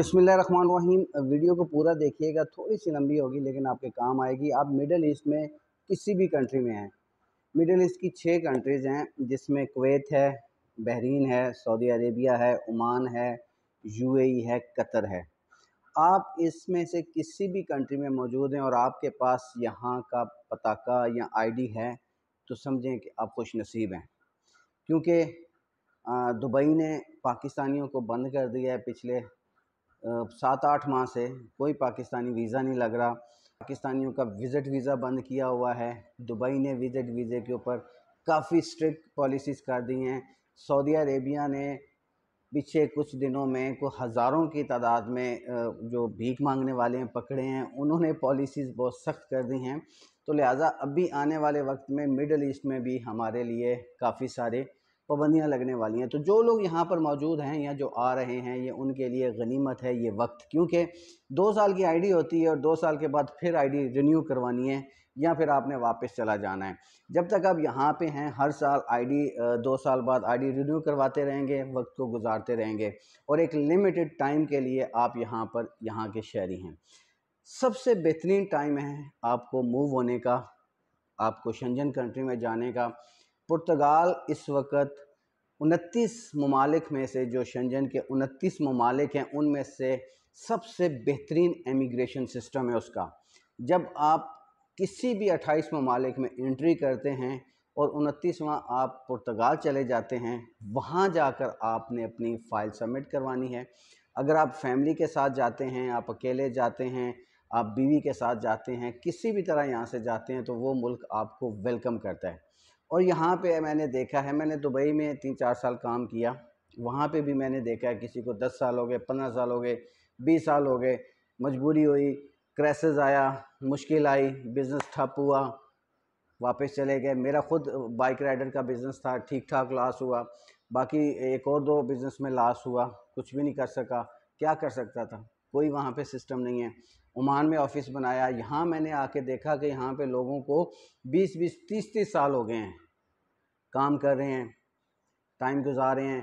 بسم اللہ الرحمن الرحیم ویڈیو کو پورا دیکھیے گا تھوڑی سی لمبی ہوگی لیکن آپ کے کام آئے گی آپ مڈل ایسٹ میں کسی بھی کنٹری میں ہیں مڈل ایسٹ کی چھ کنٹریز ہیں جس میں کویت ہے بحرین ہے سعودی عربیہ ہے عمان ہے یو اے ای ہے قطر ہے آپ اس میں سے کسی بھی کنٹری میں موجود ہیں اور آپ کے پاس یہاں کا پتاکا یا آئی ڈی ہے تو سمجھیں کہ آپ خوش نصیب ہیں کیونکہ دبئی نے پاکستانیوں کو بند کر دیا ہے پچھلے سات آٹھ ماہ سے کوئی پاکستانی ویزا نہیں لگ رہا پاکستانیوں کا وزٹ ویزا بند کیا ہوا ہے دبئی نے وزٹ ویزے کے اوپر کافی اسٹرکٹ پالیسیز کر دی ہیں سعودی عربیہ نے پچھے کچھ دنوں میں کو ہزاروں کی تعداد میں جو بھیک مانگنے والے ہیں پکڑے ہیں انہوں نے پالیسیز بہت سخت کر دی ہیں تو لہٰذا ابھی آنے والے وقت میں مڈل ایسٹ میں بھی ہمارے لیے کافی سارے پابندیاں لگنے والی ہیں تو جو لوگ یہاں پر موجود ہیں یا جو آ رہے ہیں یہ ان کے لیے غنیمت ہے یہ وقت کیونکہ دو سال کی آئی ڈی ہوتی ہے اور دو سال کے بعد پھر آئی ڈی رینیو کروانی ہے یا پھر آپ نے واپس چلا جانا ہے جب تک آپ یہاں پہ ہیں ہر سال آئی ڈی دو سال بعد آئی ڈی رینیو کرواتے رہیں گے وقت کو گزارتے رہیں گے اور ایک لیمیٹڈ ٹائم کے لیے آپ یہاں پر یہاں کے شہری ہیں سب سے بہترین ٹائم ہے آپ کو موو ہونے کا آپ کو شنجن کنٹری میں جانے کا پرتگال اس وقت انتیس ممالک میں سے جو شنجن کے انتیس ممالک ہیں ان میں سے سب سے بہترین امیگریشن سسٹم ہے اس کا جب آپ کسی بھی اٹھائیس ممالک میں انٹری کرتے ہیں اور انتیسواں آپ پرتگال چلے جاتے ہیں وہاں جا کر آپ نے اپنی فائل سبمٹ کروانی ہے اگر آپ فیملی کے ساتھ جاتے ہیں آپ اکیلے جاتے ہیں آپ بیوی کے ساتھ جاتے ہیں کسی بھی طرح یہاں سے جاتے ہیں تو وہ ملک آپ کو ویلکم کرتا ہے اور یہاں پہ میں نے دیکھا ہے میں نے دبئی میں تین چار سال کام کیا وہاں پہ بھی میں نے دیکھا ہے کسی کو دس سال ہو گئے پندرہ سال ہو گئے بیس سال ہو گئے مجبوری ہوئی کریسز آیا مشکل آئی بزنس ٹھپ ہوا واپس چلے گئے میرا خود بائک رائڈر کا بزنس تھا ٹھیک ٹھاک لاس ہوا باقی ایک اور دو بزنس میں لاس ہوا کچھ بھی نہیں کر سکا کیا کر سکتا تھا کوئی وہاں پہ سسٹم نہیں ہے عمان میں آفس بنایا یہاں میں نے آ کے دیکھا کہ یہاں پہ لوگوں کو بیس بیس تیس تیس سال ہو گئے ہیں کام کر رہے ہیں ٹائم گزارے ہیں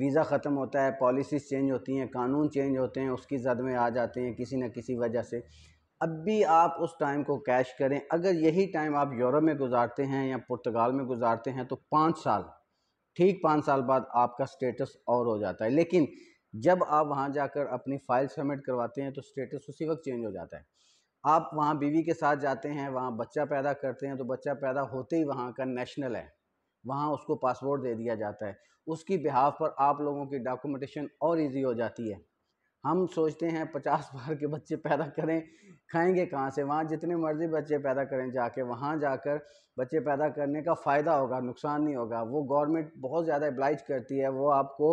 ویزا ختم ہوتا ہے پالیسیز چینج ہوتی ہیں قانون چینج ہوتے ہیں اس کی زد میں آ جاتے ہیں کسی نہ کسی وجہ سے اب بھی آپ اس ٹائم کو کیش کریں اگر یہی ٹائم آپ یورپ میں گزارتے ہیں یا پرتگال میں گزارتے ہیں تو پانچ سال ٹھیک پانچ سال بعد آپ کا سٹیٹس اور ہو جاتا ہے لیکن جب آپ وہاں جا کر اپنی فائل سبمٹ کرواتے ہیں تو اسٹیٹس اسی وقت چینج ہو جاتا ہے آپ وہاں بیوی کے ساتھ جاتے ہیں وہاں بچہ پیدا کرتے ہیں تو بچہ پیدا ہوتے ہی وہاں کا نیشنل ہے وہاں اس کو پاسپورٹ دے دیا جاتا ہے اس کی بہاف پر آپ لوگوں کی ڈاکومنٹیشن اور ایزی ہو جاتی ہے ہم سوچتے ہیں پچاس بار کے بچے پیدا کریں کھائیں گے کہاں سے وہاں جتنے مرضی بچے پیدا کریں جا کے وہاں جا کر بچے پیدا کرنے کا فائدہ ہوگا نقصان نہیں ہوگا وہ گورنمنٹ بہت زیادہ ابلائج کرتی ہے وہ آپ کو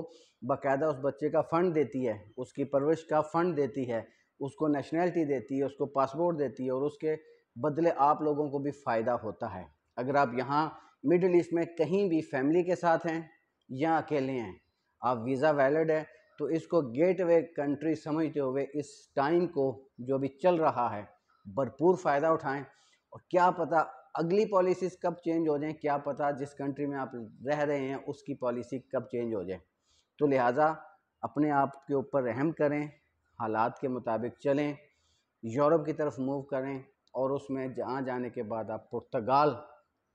باقاعدہ اس بچے کا فنڈ دیتی ہے اس کی پرورش کا فنڈ دیتی ہے اس کو نیشنلٹی دیتی ہے اس کو پاسپورٹ دیتی ہے اور اس کے بدلے آپ لوگوں کو بھی فائدہ ہوتا ہے اگر آپ یہاں مڈل ایسٹ میں کہیں بھی فیملی کے ساتھ ہیں یا اکیلے ہیں آپ ویزا ویلڈ ہے تو اس کو گیٹ وے کنٹری سمجھتے ہوئے اس ٹائم کو جو ابھی چل رہا ہے بھرپور فائدہ اٹھائیں اور کیا پتہ اگلی پالیسیز کب چینج ہو جائیں کیا پتہ جس کنٹری میں آپ رہ رہے ہیں اس کی پالیسی کب چینج ہو جائیں تو لہٰذا اپنے آپ کے اوپر رحم کریں حالات کے مطابق چلیں یورپ کی طرف موو کریں اور اس میں جہاں جانے کے بعد آپ پرتگال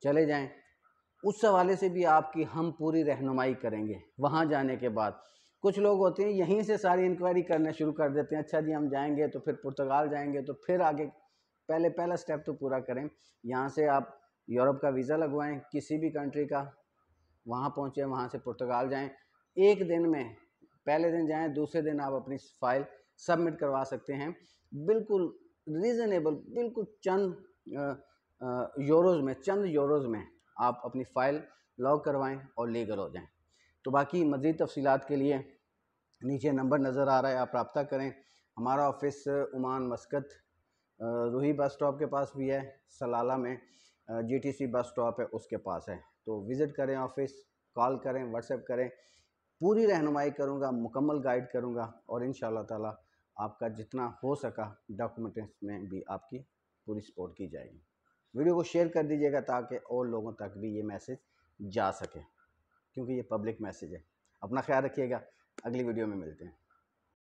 چلے جائیں اس حوالے سے بھی آپ کی ہم پوری رہنمائی کریں گے وہاں جانے کے بعد کچھ لوگ ہوتے ہیں یہیں سے ساری انکوائری کرنا شروع کر دیتے ہیں اچھا جی ہم جائیں گے تو پھر پرتگال جائیں گے تو پھر آگے پہلے پہلا سٹیپ تو پورا کریں یہاں سے آپ یورپ کا ویزا لگوائیں کسی بھی کنٹری کا وہاں پہنچیں وہاں سے پرتگال جائیں ایک دن میں پہلے دن جائیں دوسرے دن آپ اپنی فائل سبمٹ کروا سکتے ہیں بالکل ریزنیبل بالکل چند یوروز میں چند یوروز میں آپ اپنی فائل لاگ کروائیں اور لیگل ہو جائیں تو باقی مزید تفصیلات کے لیے نیچے نمبر نظر آ رہا ہے آپ رابطہ کریں ہمارا آفس عمان مسکت روحی بس اسٹاپ کے پاس بھی ہے سلالہ میں جی ٹی سی بس اسٹاپ ہے اس کے پاس ہے تو وزٹ کریں آفس کال کریں واٹس ایپ کریں پوری رہنمائی کروں گا مکمل گائیڈ کروں گا اور ان شاء اللہ تعالیٰ آپ کا جتنا ہو سکا ڈاکومنٹس میں بھی آپ کی پوری سپورٹ کی جائے گی ویڈیو کو شیئر کر دیجیے گا تاکہ اور لوگوں تک بھی یہ میسیج جا سکے کیونکہ یہ پبلک میسیج ہے اپنا خیال رکھیے گا اگلی ویڈیو میں ملتے ہیں